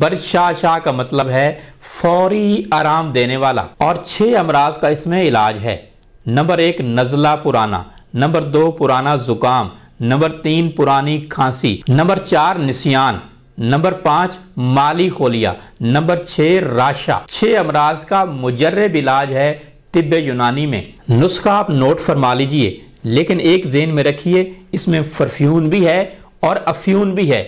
बरशाशा का मतलब है फौरी आराम देने वाला और छह अमराज का इसमें इलाज है नंबर एक नजला पुराना नंबर दो पुराना जुकाम नंबर तीन पुरानी खांसी नंबर चार निसियान नंबर पांच माली खोलिया नंबर छह राशा छह अमराज का मुजर्रब इलाज है तिब यूनानी में नुस्खा आप नोट फरमा लीजिए लेकिन एक जेन में रखिए इसमें फरफ्यून भी है और अफ्यून भी है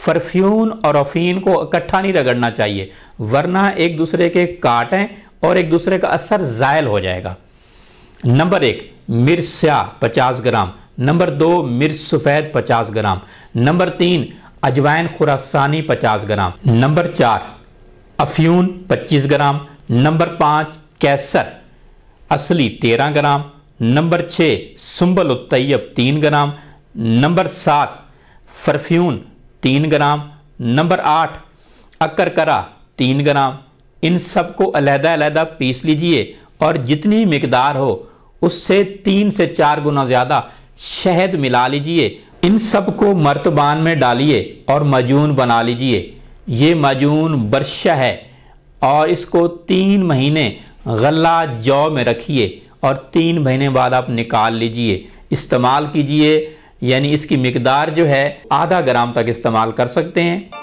फरफ्यून और अफीन को इकट्ठा नहीं रगड़ना चाहिए वरना एक दूसरे के काटें और एक दूसरे का असर जायल हो जाएगा नंबर एक मिर्स्या पचास ग्राम नंबर दो मिर्च सफ़ेद पचास ग्राम नंबर तीन अजवाइन खुरासानी पचास ग्राम नंबर चार अफ्यून पच्चीस ग्राम नंबर पाँच कैसर असली तेरह ग्राम नंबर छः सुम्बल तैयब तीन ग्राम नंबर सात फरफ्यून तीन ग्राम नंबर आठ अकरकरा तीन ग्राम इन सबको अलहदा अलहदा पीस लीजिए और जितनी मकदार हो उससे तीन से चार गुना ज़्यादा शहद मिला लीजिए इन सबको मर्तबान में डालिए और मजून बना लीजिए ये मजून बर्शा है और इसको तीन महीने गला जौ में रखिए और तीन महीने बाद आप निकाल लीजिए इस्तेमाल कीजिए यानी इसकी मकदार जो है आधा ग्राम तक इस्तेमाल कर सकते हैं